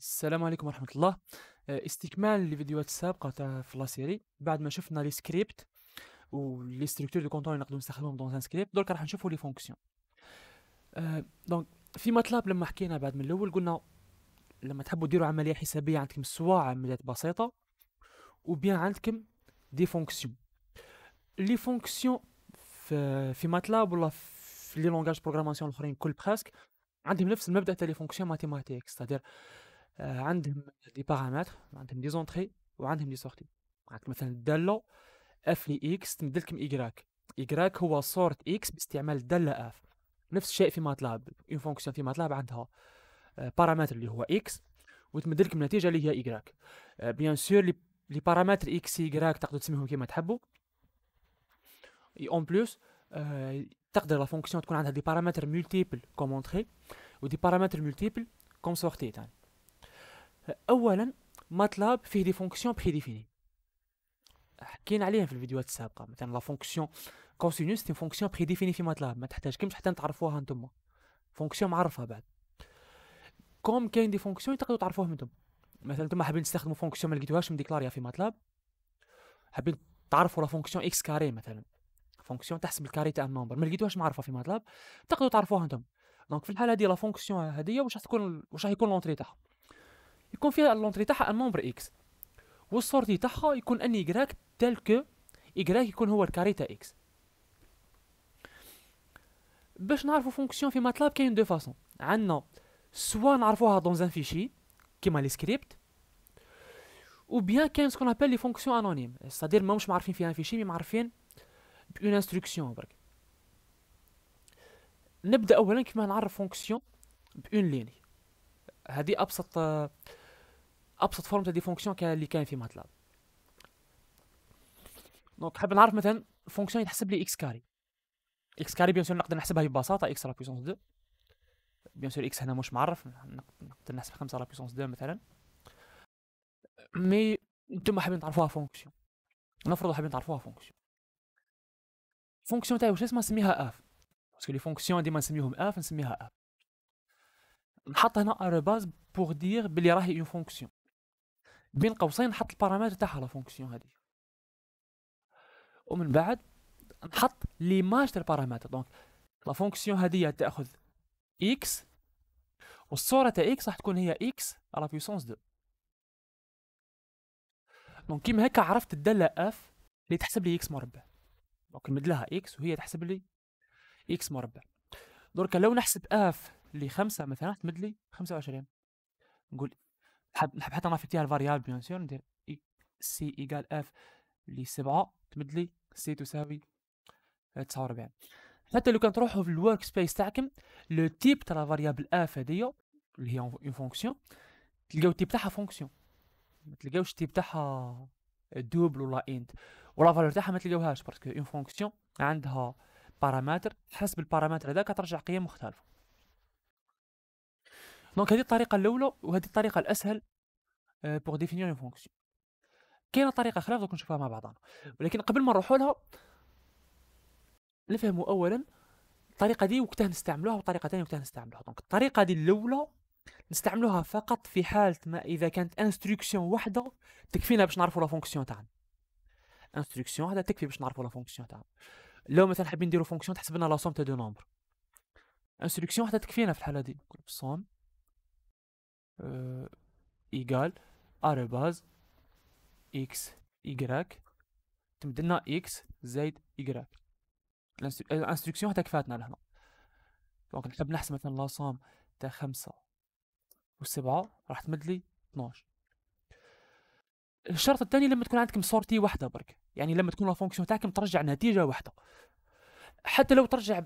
السلام عليكم ورحمه الله آه، استكمال الفيديوهات السابقه تاع في بعد ما شفنا لي سكريبت ولي ستركتور دو كونتون اللي نقدروا نستخدمهم دون ان سكريبت درك راح نشوفوا لي فونكسيون دونك آه، في ماتلاب لما حكينا بعد من الاول قلنا لما تحبوا ديروا عمليه حسابيه عندكم سوا عمليات بسيطه وبيان عندكم دي فونكسيون لي فونكسيون في, في ماتلاب ولا في لي لونغاج بروغراماسيون الاخرين كل بريسك عندهم نفس المبدا تاع لي فونكسيون ماتيماتيك ستادير آه، عندهم دي باراماتر عندهم دي زونتري وعندهم دي سورتي معناتها مثلا الداله اف لي اكس تمد لكم ايكراك ايكراك هو صوره اكس باستعمال الداله اف نفس الشيء في ماتلاب اون فونكسيون في ماتلاب عندها بارامتر آه، اللي هو اكس وتمد لكم النتيجه اللي هي ايكراك بيان سور لي بارامتر اكس ايكراك تقدروا تسميهم كيما تحبوا اي اون بلوس تقدر لا فونكسيون تكون عندها دي بارامتر مولتيبل كوم اونتري ودي بارامتر مولتيبل كوم سورتي تاني اولا ماتلاب فيه دي فونكسيون ديفيني حكينا عليها في الفيديوهات السابقه مثلا لا فونكسيون كوسينوس دي فونكسيون ديفيني في ماتلاب ما تحتاجكمش حتى تعرفوها نتوما فونكسيون معرفه بعد كوم كاين دي فونكسيون تقدروا تعرفوهم نتوما مثلا نتوما حابين تستخدموا فونكسيون ما لقيتوهاش مديكلاريا في ماتلاب حابين تعرفوا لا فونكسيون اكس كاري مثلا فونكسيون تحسب الكاري تاع النومبر ما لقيتوهاش معرفه في ماتلاب تقدروا تعرفوها نتوما دونك في الحاله هذه لا فونكسيون هذه واش راح تكون واش راح يكون لونتري تاعها يكون فيها لونتري تاعها ان نومبر اكس والسورتي تاعها يكون ان يكراك تال كو يكراك يكون هو الكاري تاع اكس باش نعرفو فونكسيون في ماتلاب كاين دو فاصون عندنا سوا نعرفوها دون ان فيشي كيما لي سكريبت ou bien كاين سكون ابل لي فونكسيون انونيم c'est-à-dire ماهمش معرفين فيها فيشي مي معرفين بون انستركسيون برك نبدا اولا كيما نعرف فونكسيون بون ليني هذه ابسط ابسط فورم تاع دي فونكسيون اللي كاين في ماتلاب دونك حاب نعرف مثلا فونكسيون يتحسب لي اكس كاري اكس كاري بيان سور نقدر نحسبها ببساطه اكس لا بويسونس 2 بيان سور اكس هنا مش معرف نقدر نحسب 5 لا بويسونس 2 مثلا مي نتوما حابين تعرفوها فونكسيون نفرض حابين تعرفوها فونكسيون فونكسيون تاعي واش اسمها نسميها اف باسكو لي فونكسيون ديما نسميهم اف نسميها اف نحط هنا باز بور دير بلي راهي اون فونكسيون بين قوسين نحط البارامتر تاعها لا فونكسيون هذه ومن بعد نحط ليماج تاع البارامتر دونك لا فونكسيون هذه تاخذ اكس والصوره تاع اكس راح تكون هي اكس على بيسونس 2 دونك كيما هكا عرفت الداله اف اللي تحسب لي اكس مربع دونك نمد لها اكس وهي تحسب لي اكس مربع درك لو نحسب اف لي خمسة مثلا تمد لي 25 نقول حتى نرفع فيها الفاريابل بيان سور ندير سي ايكال اف لي سبعة تمد لي سي تساوي تسعة وربعين حتى لو كان تروحوا في الورك سبيس تاعكم لو تيب تاع الفاريابل اف هذيا اللي هي اون فونكسيون تلقاو التيب تاعها فونكسيون ما تلقاوش التيب تاعها دوبل ولا انت ولا فالور تاعها ما تلقاوهاش باسكو اون فونكسيون عندها بارامتر حسب البارامتر هذاك ترجع قيم مختلفه دونك هذه الطريقه الاولى وهذه الطريقه الاسهل بور ديفينير اون فونكسيون كاينه طريقه اخرى دوك نشوفها مع بعضنا ولكن قبل ما نروحوا لها نفهموا اولا الطريقه دي وقتها نستعملوها وطريقه ثانيه وقتها نستعملوها دونك الطريقه دي الاولى نستعملوها فقط في حاله ما اذا كانت انستركسيون وحده تكفينا باش نعرفوا لا فونكسيون تاعنا انستركسيون وحده تكفي باش نعرفوا لا فونكسيون تاعنا لو مثلا حابين نديروا فونكسيون تحسب لنا لا سوم تاع دو نومبر انستركسيون وحده تكفينا في الحاله دي صوم سوم euh, ايجال ارباز اكس يجراك تمدلنا اكس زائد يجراك الانستركسيون هذا كفاتنا لهنا دونك نحب نحسب مثلا لاصام تاع خمسة وسبعة راح تمدلي لي 12 الشرط الثاني لما تكون عندكم سورتي واحدة برك يعني لما تكون لافونكسيون فونكسيون تاعكم ترجع نتيجة واحدة حتى لو ترجع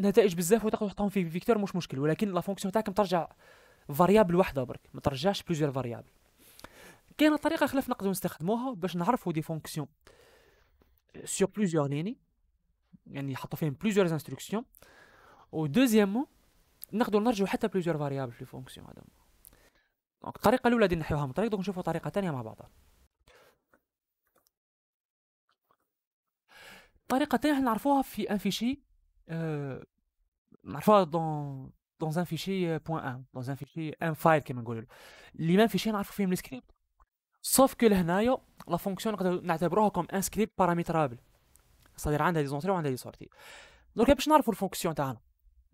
نتائج بزاف وتقدر تحطهم في فيكتور مش مشكل ولكن لا فونكسيون تاعكم ترجع فاريابل واحده برك ما ترجعش بليزيور فاريابل كاينه طريقه خلاف نقدر نستخدموها باش نعرفوا دي فونكسيون سور بليزيور ليني يعني يحطوا فيهم بليزيور انستركسيون و دوزيامو نقدر نرجعوا حتى بليزيور فاريابل في فونكسيون هذا دونك الطريقه الاولى دي نحيوها من طريق دونك نشوفوا طريقه ثانيه مع بعضها الطريقه الثانيه نعرفوها في ان فيشي أه... نعرفوها دون دون ان فيشي بوان ان دون ان فيشي ان فايل كيما نقولوا اللي ما فيشي نعرفوا فيهم السكريبت سوف كو لهنايا لا فونكسيون نقدر نعتبروها كوم ان سكريبت باراميترابل صدير عندها دي زونتري وعندها دي سورتي دونك باش نعرفوا الفونكسيون تاعنا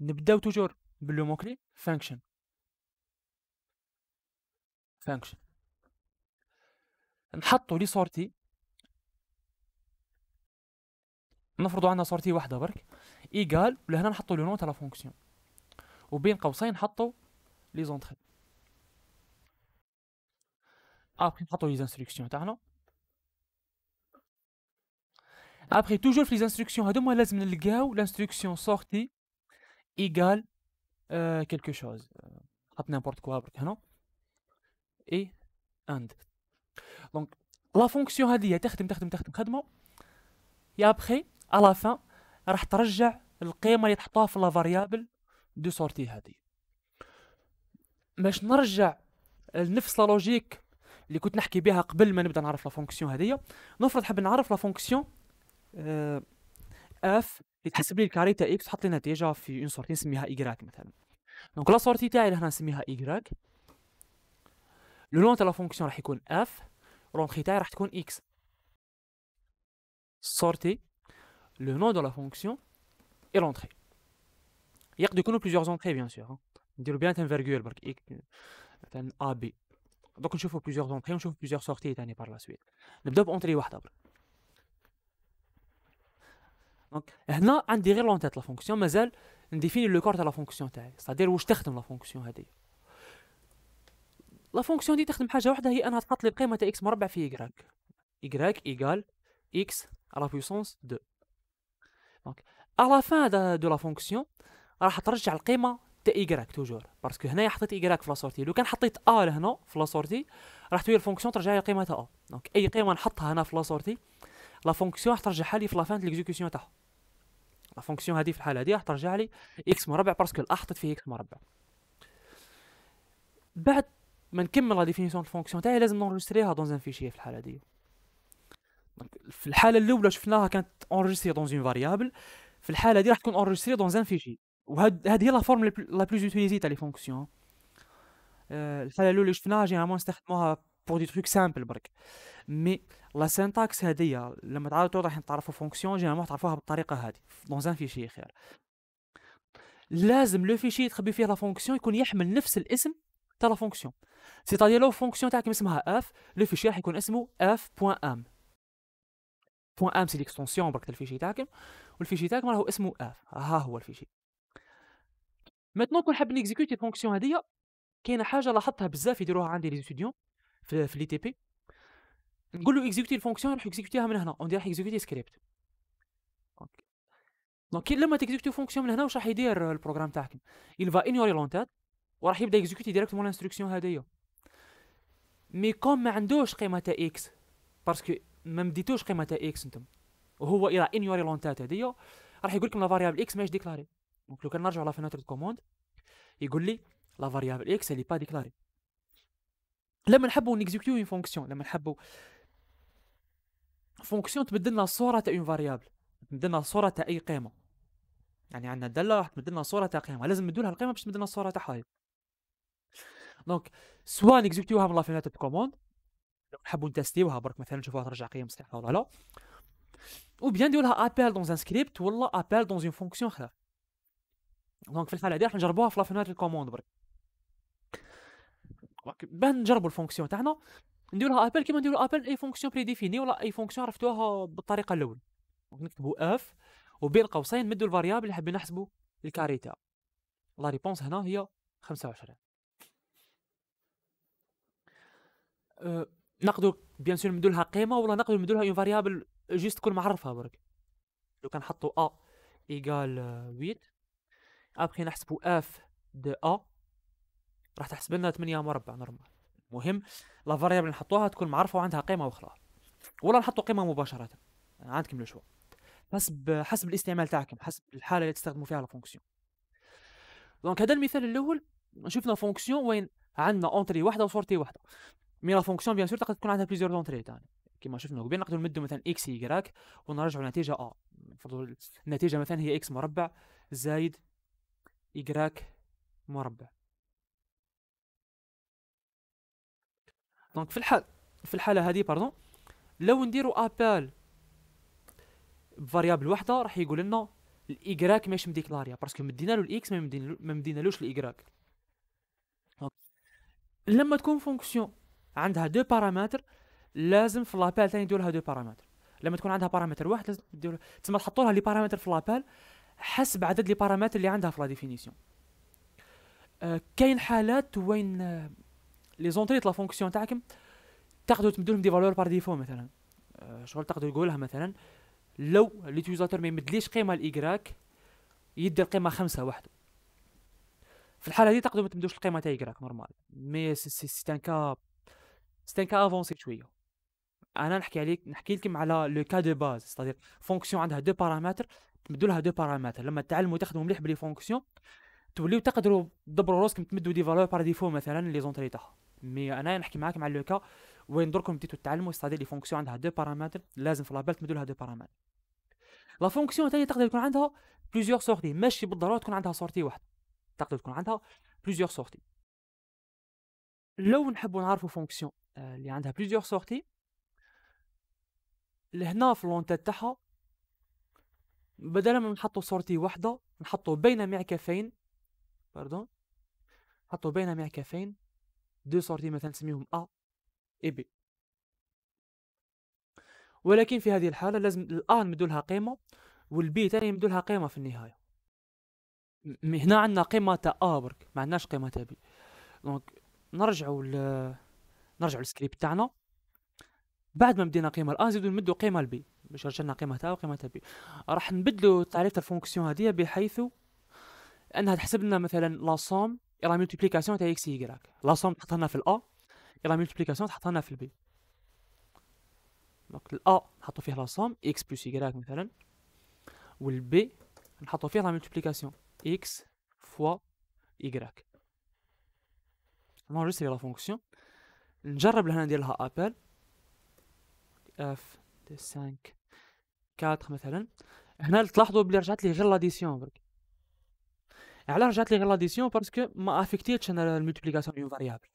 نبداو توجور باللو موكلي فانكشن فانكشن نحطوا لي سورتي نفرضوا عندنا سورتي واحده برك ايكال ولهنا نحطوا لو نو تاع لا فونكسيون وبين قوسين حطوا لي زونتري ابخي ah, حطوا لي انستركسيون تاعنا ابخي توجور في لي انستركسيون هذوما لازم نلقاو لانستركسيون سورتي ايغال كيلكو شوز حط نيمبورت كوا برك هنا اي اند دونك لا فونكسيون هادي تخدم تخدم تخدم خدمه يا ابخي على فان راح ترجع القيمه اللي تحطها في لا فاريابل دو سورتي هذه باش نرجع لنفس لوجيك اللي كنت نحكي بها قبل ما نبدا نعرف لا فونكسيون هذه نفرض حاب نعرف لا فونكسيون اف آه، اللي تحسب لي الكاري تاع اكس تحط لي نتيجه في اون سورتي نسميها ايغراك مثلا دونك لا سورتي تاعي هنا نسميها ايغراك لو لون تاع لا فونكسيون راح يكون اف لونتري تاعي راح تكون اكس سورتي لو نو دو لا فونكسيون اي لونتري Il hein. y a plusieurs entrées, bien sûr. On dit bien un virgule, Donc, on plusieurs entrées, on plusieurs sorties par la suite. on a la fonction, mais elle définit le corps de la fonction C'est-à-dire où la fonction La fonction la fonction Y égale x à la puissance 2. Donc, à la fin de la fonction, راح ترجع القيمه تاع ايكراك توجور باسكو هنايا حطيت ايكراك في لاسورتي لو كان حطيت ا لهنا في لاسورتي راح تولي الفونكسيون ترجع لي القيمه تاع ا دونك اي قيمه نحطها هنا في لاسورتي لا فونكسيون راح ترجعها لي في لافان تاع ليكزيكسيون تاعها لا فونكسيون هذه في الحاله هذه راح ترجع لي اكس مربع باسكو الا حطيت فيه اكس مربع بعد ما نكمل لا ديفينيسيون فونكسيون تاعي لازم نونجستريها دون ان فيشي في الحاله هذه في الحاله الاولى شفناها كانت اونجستري دون اون فاريابل في الحاله دي راح تكون اونجستري دون ان فيشي وهذه هي لا فورم لا بلوز يوتيليزي تاع لي فونكسيون الحاله الاولى اللي شفناها جينيرالمون نستخدموها بور دي تروك سامبل برك مي لا سينتاكس هذيا لما تعرفوا راح تعرفوا فونكسيون جينيرالمون تعرفوها بالطريقه هذه دون ان فيشي خير لازم لو فيشي تخبي فيه لا فونكسيون يكون يحمل نفس الاسم تاع لا فونكسيون تادير لو فونكسيون تاعك اسمها اف لو فيشي راح يكون اسمه اف بوان ام بوان ام سي ليكستونسيون برك تاع الفيشي تاعكم والفيشي تاعكم راهو اسمه اف ها هو الفيشي ميتنون كون حاب نيكزيكوتي فونكسيون هادية كاينه حاجه لاحظتها بزاف يديروها عندي لي ستوديون في, في لي تي بي نقول له اكزيكوتي الفونكسيون راح اكزيكوتيها من هنا اون راح اكزيكوتي سكريبت دونك لما تكزيكوتي فونكسيون من هنا واش راح يدير البروغرام تاعك فا انيوري لونتات وراح يبدا اكزيكوتي ديريكتومون الانستركسيون هذيا مي كوم ما عندوش قيمه تاع اكس باسكو ما مديتوش قيمه تاع اكس انتم وهو الى انيوري لونتات هذيا راح يقول لكم لا فاريابل اكس ماهيش ديكلاري دونك لو كان نرجع لا فيناتر دو كوموند يقول لي لا فاريابل اكس اللي با ديكلاري لما نحبوا نيكزيكيو اون فونكسيون لما نحبوا فونكسيون تبدل لنا الصوره تاع اون فاريابل تبدل لنا الصوره تاع اي قيمه يعني عندنا داله راح تبدل لنا الصوره تاع قيمه لازم ندولها القيمه باش تبدل لنا الصوره تاعها دونك سوا نيكزيكيوها من لا فيناتر دو كوموند لو نحبوا نتستيوها برك مثلا نشوفوها ترجع قيم صحيحه ولا لا ou bien dire appel dans un script ou appel dans une fonction دونك في الحاله هذه راح نجربوها في لافينات الكوموند برك باه نجربوا الفونكسيون تاعنا نديروا لها ابل كيما نديروا ابل اي فونكسيون بري ديفيني ولا اي فونكسيون عرفتوها بالطريقه الاول نكتبوا اف وبين قوسين نمدوا الفاريابل اللي حابين نحسبوا الكاري تاعو لا ريبونس هنا هي 25 أه، نقدر بيان سور نمدوا لها قيمه ولا نقدر نمدوا لها اون فاريابل جيست تكون معرفها برك لو كان حطوا ا ايكال 8 آه، ابخي نحسبوا اف دو ا راح تحسب لنا 8 مربع نورمال مهم لا فاريابل نحطوها تكون معرفه وعندها قيمه اخرى ولا نحطوا قيمه مباشره عندكم الشو حسب حسب الاستعمال تاعكم حسب الحاله اللي تستخدموا فيها الفونكسيون دونك هذا المثال الاول شفنا فونكسيون وين عندنا اونتري واحده وسورتي واحده مي لا فونكسيون بيان سور تقدر تكون عندها بليزيور اونتري ثاني كما شفنا قبل نقدروا نمدوا مثلا اكس يكراك ونرجعوا النتيجه ا نفرضوا النتيجه مثلا هي اكس مربع زايد إيكراك مربع دونك في الحال في الحالة هذه باردون لو نديرو أبال فاريابل واحدة راح يقول لنا الإيكغاك ماشي مديكلاريا باسكو مدينا له الإكس ما مدينالوش الإيكراك لما تكون فونكسيون عندها دو بارامتر لازم في لابال ثاني نديرولها دو بارامتر لما تكون عندها بارامتر واحد لازم تدير تسمى تحطوا لها لي بارامتر في لابال حسب عدد لي بارامتر اللي عندها في لا ديفينيسيون أه، كاين حالات وين أه، لي زونتري لا فونكسيون تاعكم تقدروا تمدوا لهم دي فالور بار ديفو مثلا أه، شغل تقدروا تقولها مثلا لو ليتيزاتور ما يمدليش قيمه الايكراك يدي القيمه خمسه وحده في الحاله هذه تقدروا ما تمدوش القيمه تاع ايكراك نورمال مي سي سي ان كا سي ان كا افونسي شويه انا نحكي عليك نحكي لكم على لو كا دو باز ستادير فونكسيون عندها دو بارامتر تمدوا لها دو بارامتر لما تعلموا تخدموا مليح بلي فونكسيون توليو تقدروا تدبروا راسكم تمدوا دي فالور بار ديفو مثلا لي زونتري تاعها مي انا نحكي معاكم على لو كا وين دركم بديتو تعلموا ستادير لي فونكسيون عندها دو بارامتر لازم في لابيل تمدوا لها دو بارامتر لا فونكسيون تاعي تقدر يكون عندها بليزيور سورتي ماشي بالضروره تكون عندها سورتي واحد تقدر تكون عندها بليزيور سورتي لو نحبوا نعرفوا فونكسيون آه، اللي عندها بليزيور سورتي لهنا في لونتا تاعها بدل ما نحطوا صورتي وحده نحطوا بين معكفين باردون نحطوا بين معكفين دو صورتي مثلا نسميهم ا اي بي ولكن في هذه الحاله لازم الان نمدوا لها قيمه والبي تاني نمدوا لها قيمه في النهايه هنا عندنا قيمه تاع ا برك ما عندناش قيمه تاع بي دونك نرجعوا ل نرجعوا للسكريبت تاعنا بعد ما بدينا قيمه الان نزيدو نمدوا قيمه البي باش رجعنا قيمتها وقيمتها بي راح نبدلو تعريف تاع الفونكسيون هذه بحيث انها تحسب لنا مثلا لاصوم لا ملتيبليكاسيون تاع اكس لا لاصوم تحطها لنا في الا لا ملتيبليكاسيون تحطها لنا في البي دونك الا نحطو فيه لاصوم اكس بلس يكراك مثلا والبي نحطو فيه لا ملتيبليكاسيون اكس فوا يكراك نونجستري لا فونكسيون نجرب لهنا ندير لها ابل اف 5 4 مثلا هنا تلاحظوا بلي رجعت لي غير لاديسيون برك علاه رجعت لي غير لاديسيون باسكو ما افكتيتش انا الملتيبليكاسيون اون فاريابل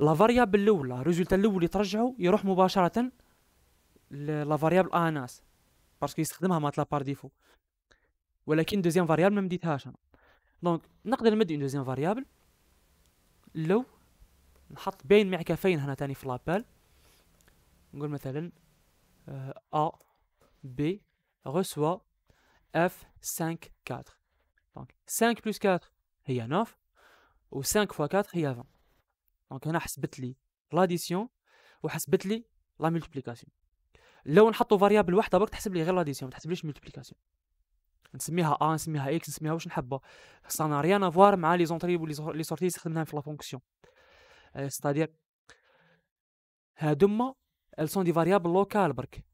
لا فاريابل الاولى الريزولتا الاول اللي ترجعوا يروح مباشره لا فاريابل اناس باسكو يستخدمها مات لا بار ديفو ولكن دوزيام فاريابل ما مديتهاش انا دونك نقدر نمد اون دوزيام فاريابل لو نحط بين مع هنا تاني في لابال نقول مثلا euh, A, B, reçoit F, 5, 4. Donc 5 plus 4 هي 9 و 5 fois 4 هي 20 دونك هنا حسبت لي لاديسيون وحسبت لي لا ملتيبليكاسيون لو نحطوا فاريابل واحده برك تحسب لي غير لاديسيون ما تحسبليش ملتيبليكاسيون نسميها ا نسميها اكس نسميها واش نحبها سا نا ريان افوار مع لي زونتري لي سورتي اللي استخدمناهم في لا فونكسيون سيتادير هادوما elles sont des variables locales برك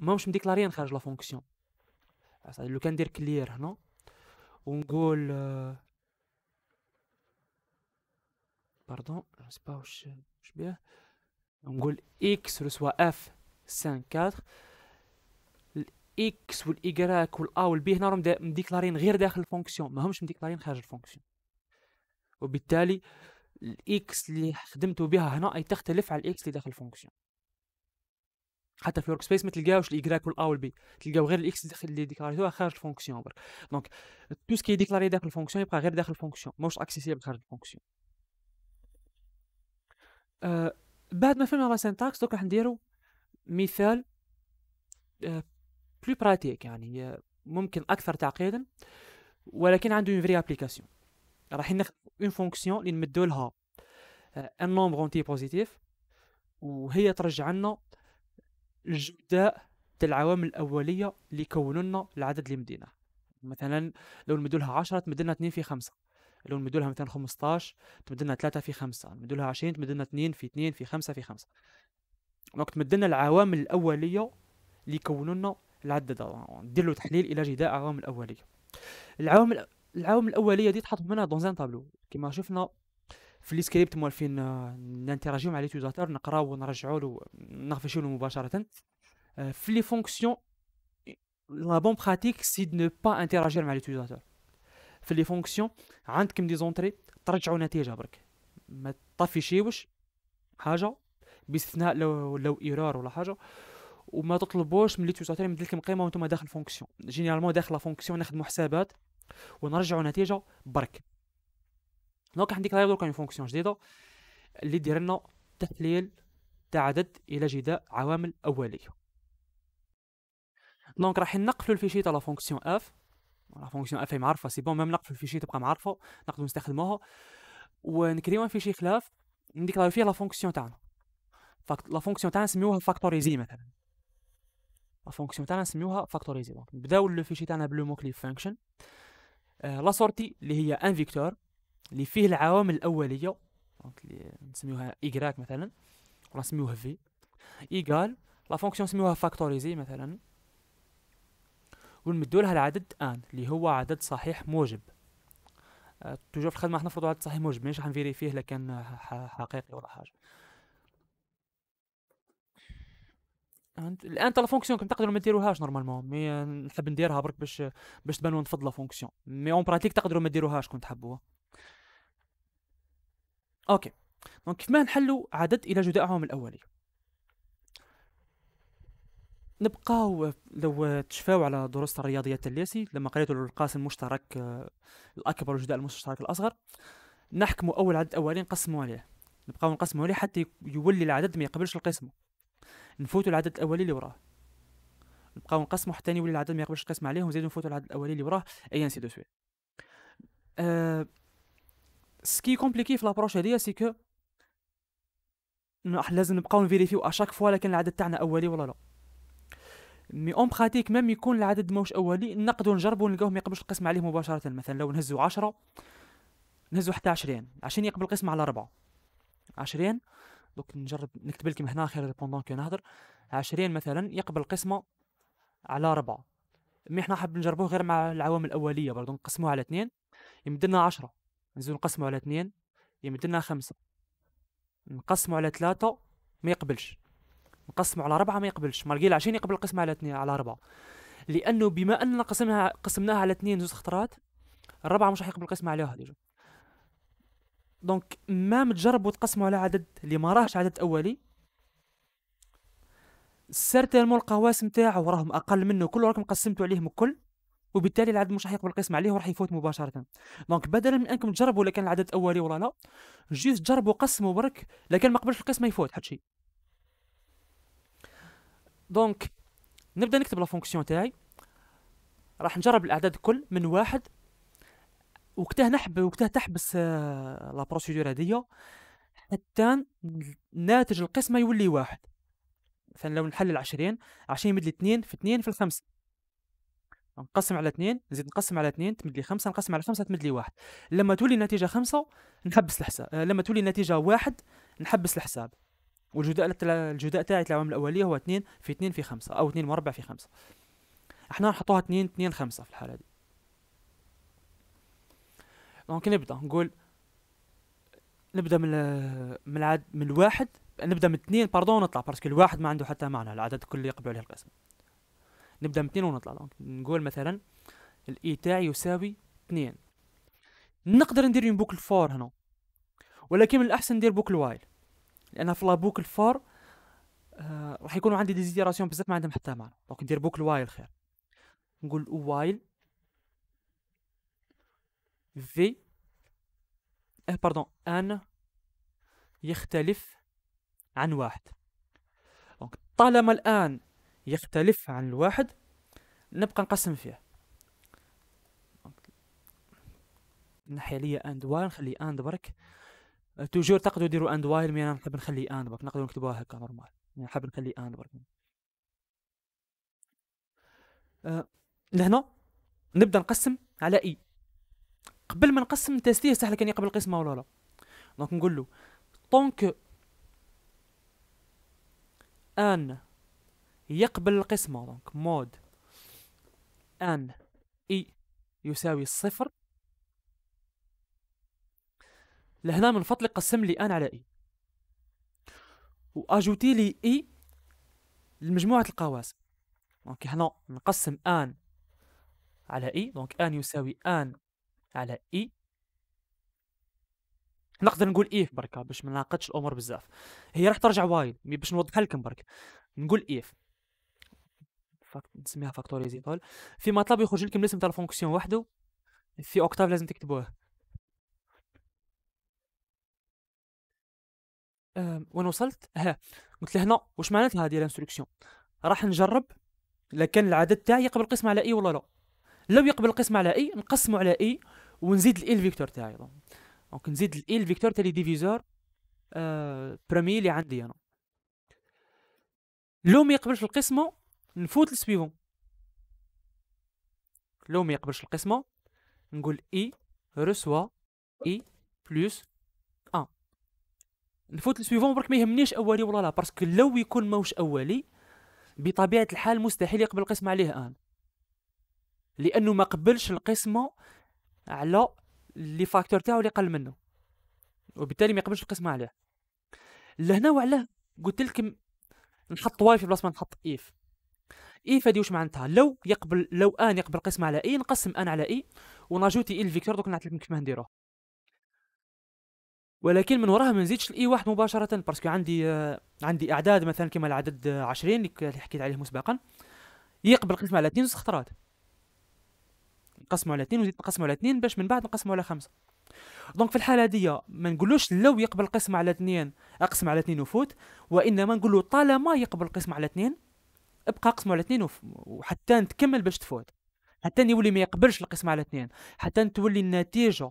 ماهمش مديكلاريين خارج لا فونكسيون لو كان ندير كلير هنا ونقول باردون جو سي با واش واش بيه نقول اكس رسوا اف 5 4 الاكس والايكراك والا والبي هنا راهم مديكلارين غير داخل الفونكسيون ماهمش مديكلارين خارج الفونكسيون وبالتالي الاكس اللي خدمتو بها هنا اي تختلف على الاكس اللي داخل الفونكسيون حتى في ورك سبيس ما تلقاوش الايكراك والا والبي تلقاو غير الاكس اللي ديكلاريتوها خارج الفونكسيون برك دونك تو سكي ديكلاري داخل الفونكسيون يبقى غير داخل الفونكسيون ماهوش اكسيسيبل خارج الفونكسيون آه بعد ما فهمنا لا سينتاكس دوك راح نديرو مثال آه بلو براتيك يعني آه، ممكن اكثر تعقيدا ولكن عنده اون فري ابليكاسيون راح ناخذ اون فونكسيون اللي نمدولها ان نومبر اونتي بوزيتيف وهي ترجع لنا جداء تاع العوامل الاوليه اللي يكونوا لنا العدد اللي مدينه مثلا لو نمدوا لها 10 تمد لنا 2 في 5 لو نمدوا لها مثلا 15 تمد لنا 3 في 5 نمدوا لها 20 تمد لنا 2 في 2 في 5 في 5 دونك تمد لنا العوامل الاوليه اللي يكونوا لنا العدد ندير له تحليل الى جداء عوامل اوليه العوامل العوامل الاوليه دي تحط منها دونزان تابلو كما شفنا في لي سكريبت موالفين آه، ننتراجيو مع ليتيزاتور نقراو ونرجعو له نغفشو له مباشره آه، في لي فونكسيون لا بون براتيك سي نو با انتراجير مع ليتيزاتور في لي فونكسيون عندكم دي زونتري ترجعوا نتيجه برك ما طفيشيوش حاجه باستثناء لو لو ايرار ولا حاجه وما تطلبوش من ليتيزاتور يمد لكم قيمه وانتم داخل فونكسيون جينيرالمون داخل لا فونكسيون نخدموا حسابات ونرجعوا نتيجه برك دونك لايف دروك اون فونكسيون جديده اللي دير لنا تحليل تاع عدد الى جداء عوامل اوليه دونك راح نقفلو الفيشي تاع لا فونكسيون اف لا فونكسيون اف هي معرفه سي بون ميم نقفلو الفيشي تبقى معرفه نقدرو نستخدموها ونكريو فيشي خلاف نديكلاريو فيه لا فونكسيون تاعنا فاكت... لا فونكسيون تاعنا نسميوها فاكتوريزي مثلا لا فونكسيون تاعنا نسميوها فاكتوريزي دونك نبداو الفيشي تاعنا بلو مو كلي فانكشن آه، لا سورتي اللي هي ان فيكتور اللي فيه العوامل الاوليه دونك اللي نسميوها إيكغاك مثلا ولا نسميوها في إيكال لا فونكسيون نسميوها فاكتوريزي مثلا ونمدو لها العدد ان اللي هو عدد صحيح موجب أه توجور في الخدمه راح نفرضوا عدد صحيح موجب مانيش راح نفيري فيه لا كان حقيقي ولا حاجه الان تاع لا فونكسيون كم تقدروا ما ديروهاش نورمالمون مي نحب نديرها برك باش باش تبانوا نفضل لا فونكسيون مي اون براتيك تقدروا ما ديروهاش كون تحبوها اوكي دونك كيف ما نحلوا عدد الى جدائهم الاولي نبقاو لو تشفاو على دروس الرياضيات الليسي لما قريتوا القاسم المشترك الاكبر والجداء المشترك الاصغر نحكموا اول عدد اولي نقسموا عليه نبقاو نقسموا عليه حتى يولي العدد ما يقبلش القسمه نفوتوا العدد الاولي اللي وراه نبقاو نقسموا حتى يولي العدد ما يقبلش القسم عليه ونزيدوا نفوتوا العدد الاولي اللي وراه ايا سي دو سويت آه، سكي كومبليكي في لابروش هذيا سي كو راح لازم نبقاو نفيريفيو اشاك فوا لكن العدد تاعنا اولي ولا لا مي اون براتيك ميم يكون العدد ماهوش اولي نقدر نجربو نلقاوه ما يقبلش القسم عليه مباشره مثلا لو نهزو 10 نهزو حتى 20 عشان يقبل القسم على 4 20 دوك نجرب نكتب لكم هنا خير ريبوندون كي نهضر 20 مثلا يقبل القسمه على 4 مي حنا حاب نجربوه غير مع العوامل الاوليه برضو نقسموه على 2 يمدلنا 10 نزيد نقسمه على اثنين يمد يعني لنا خمسة نقسمه على ثلاثة ما يقبلش نقسمه على ربعة ما يقبلش مالقي عشان يقبل القسمة على اثنين على ربعة لأنه بما أننا قسمناها قسمناها على اثنين زوز خطرات الربعة مش راح يقبل القسمة عليها ديجا دونك ما متجربوا تقسموا على عدد اللي ما راهش عدد أولي سيرتينمون القواسم تاعو راهم أقل منه كل رقم قسمتو عليهم الكل وبالتالي العدد مش راح يقبل القسم عليه وراح يفوت مباشره دونك بدلا من انكم تجربوا لكان العدد اولي ولا لا جيس جربوا قسموا برك لكن ما قبلش القسم ما يفوت حتى شيء دونك نبدا نكتب لا فونكسيون تاعي راح نجرب الاعداد الكل من واحد وقتها نحب وقتها تحبس آه، لا بروسيدور هذيا حتى ناتج القسمه يولي واحد مثلا لو نحلل 20 20 لي 2 في 2 في الخمسه نقسم على اثنين نزيد نقسم على اثنين تمد لي خمسه نقسم على خمسه تمد لي واحد لما تولي النتيجه خمسه نحبس الحساب آه، لما تولي النتيجه واحد نحبس الحساب والجداء الجداء تاعي العوامل الاوليه هو اثنين في اثنين في خمسة او اثنين مربع في خمسة احنا نحطوها اثنين اثنين خمسة في الحاله دي دونك نبدا نقول نبدا من من العد من الواحد نبدا من اثنين باردون ونطلع باسكو الواحد ما عنده حتى معنى العدد كله يقبل عليه القسم نبدا من 2 ونطلع دونك نقول مثلا الاي تاعي يساوي 2 نقدر ندير اون بوكل فور هنا ولكن من الاحسن ندير بوكل وايل لان في لا بوكل فور آه راح يكونوا عندي ديزيتيراسيون بزاف ما عندهم حتى معنى دونك ندير بوكل وايل خير نقول وايل في اه باردون ان يختلف عن واحد دونك طالما الان يختلف عن الواحد نبقى نقسم فيه نحي ليا اند وايل نخلي اند برك توجور تقدروا ديروا اند وايل مي انا نحب نخلي اند برك نقدروا نكتبوها هكا نورمال نحب نخلي اند برك أه، لهنا نبدا نقسم على اي قبل ما نقسم نتيستيه صح كان قبل القسمه ولا لا دونك نقول له طونك ان هي قبل القسمة دونك مود ان اي يساوي الصفر لهنا من فضلك قسم لي ان على اي واجوتي لي اي لمجموعة القواسم دونك هنا نقسم ان على اي دونك ان يساوي ان على اي نقدر نقول اف بركا باش ما نعقدش الامور بزاف هي راح ترجع وايد مي باش نوضح لكم بركه نقول اف نسميها فاكتوريزيتال في مطلب يخرج لكم الاسم تاع الفونكسيون وحده في اوكتاف لازم تكتبوه وين وصلت ها قلت له هنا واش معناتها هذه الانستركسيون راح نجرب لكان العدد تاعي يقبل القسمه على اي ولا لا لو يقبل القسمه على اي نقسمه على اي ونزيد الاي الفيكتور تاعي دونك نزيد الاي الفيكتور تاع لي ديفيزور آه اللي عندي انا لو ما يقبلش القسمه نفوت لسبيفون لو ما يقبلش القسمه نقول اي رسوا اي بلس ا نفوت لسبيفون برك ما يهمنيش اولي ولا لا باسكو لو يكون ماهوش اولي بطبيعه الحال مستحيل يقبل القسمه عليه انا لانه ما قبلش القسمه على لي فاكتور تاعو اللي قل منه وبالتالي ما يقبلش القسمه عليه لهنا وعلاه قلت لكم نحط واي في بلاصه ما نحط ايف e اي فادي واش معناتها لو يقبل لو ان يقبل قسمه على اي نقسم ان على اي وناجوتي اي الفيكتور دوك نعطيك كيف ما نديروه ولكن من وراها ما نزيدش الاي واحد مباشره باسكو عندي آه عندي اعداد مثلا كما العدد 20 اللي حكيت عليه مسبقا يقبل قسم على 2 خطرات نقسمه على 2 ونزيد نقسمه على 2 باش من بعد نقسمه على 5 دونك في الحاله هذه ما نقولوش لو يقبل قسم على 2 اقسم على 2 وفوت وانما نقولو طالما يقبل قسم على 2 ابقى اقسم على اثنين وحتى تكمل باش تفوت حتى يولي ما يقبلش القسم على اثنين حتى تولي النتيجه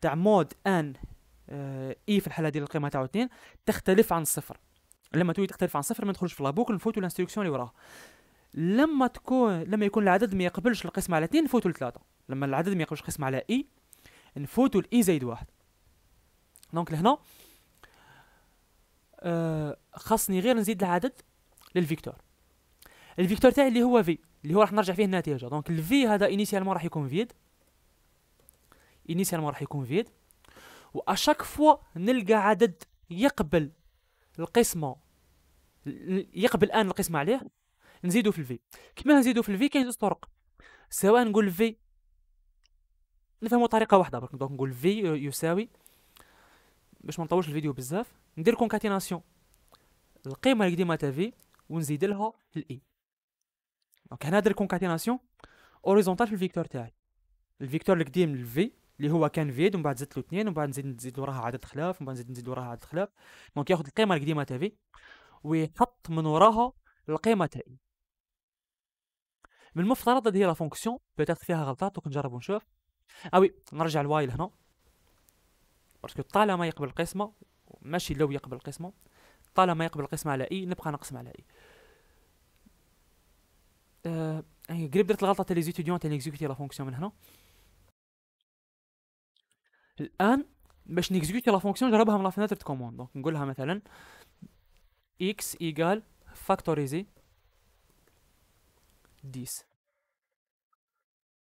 تاع مود ان آه، اي في الحاله ديال القيمه تاعو اثنين تختلف عن الصفر لما تولي تختلف عن صفر ما ندخلوش في لابوك نفوتوا الانستركسيون اللي وراه لما تكون لما يكون العدد ما يقبلش القسم على اثنين نفوتوا لثلاثه لما العدد ما يقبلش القسم على اي نفوتوا الاي زايد واحد دونك لهنا آه، خاصني غير نزيد العدد للفيكتور الفيكتور تاعي اللي هو في اللي هو راح نرجع فيه النتيجه دونك الفي هذا انيسيالمون راح يكون فيد انيسيالمون راح يكون فيد واشاك فوا نلقى عدد يقبل القسمه يقبل الان القسمه عليه نزيدو في الفي كما نزيدو في الفي كاين زوج طرق سواء نقول في نفهمو طريقه واحده برك دونك نقول في يساوي باش ما نطولش الفيديو بزاف ندير كونكاتيناسيون القيمه اللي قديمه تاع في ونزيد لها الاي e. دونك هنا درت كونكاتيناسيون اوريزونتال في الفيكتور تاعي الفيكتور القديم الفي اللي هو كان فيد ومن بعد زدت له اثنين ومن بعد نزيد نزيد وراها عدد خلاف ومن بعد نزيد نزيد وراها عدد خلاف دونك ياخذ القيمه القديمه تاع في ويحط من وراها القيمه تاع اي من المفترض هذه لا فونكسيون بيتيتر فيها غلطات دوك نجرب ونشوف اه وي نرجع الواي لهنا باسكو طالما يقبل القسمه ماشي لو يقبل القسمه طالما يقبل القسمه على اي نبقى نقسم على اي قريب درت الغلطه تاع لي زيتيديون تاع ليكزيكوتي لا فونكسيون من هنا الان باش نيكزيكوتي لا فونكسيون نجربها من لا فينتر دو كوموند دونك نقول لها مثلا اكس ايغال فاكتوريزي 10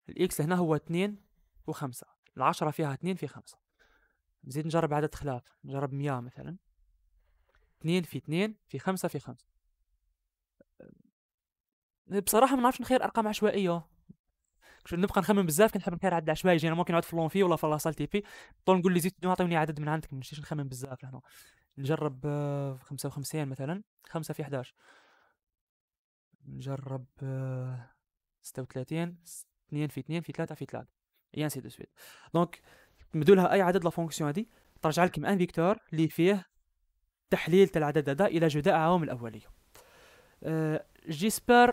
الاكس هنا هو 2 و5 ال10 فيها 2 في 5 نزيد نجرب عدد خلاف نجرب 100 مثلا 2 في 2 في 5 في 5 بصراحه ما نعرفش نخير ارقام عشوائيه كنت نبقى نخمم بزاف كنحب نخير عدد عشوائي يعني ممكن نعود في لونفي ولا في لاصال تي بي طول نقول لي زيد عطيوني عدد من عندك ما نمشيش نخمم بزاف هنا نجرب 55 آه، مثلا 5 في 11 نجرب 36 آه، 2 في 2 في 3 في 3 يا سي دو سويت دونك نبدو لها اي عدد لا فونكسيون هادي ترجع لكم ان فيكتور اللي فيه تحليل تاع العدد هذا الى جداء عوامل اوليه أه جيسبر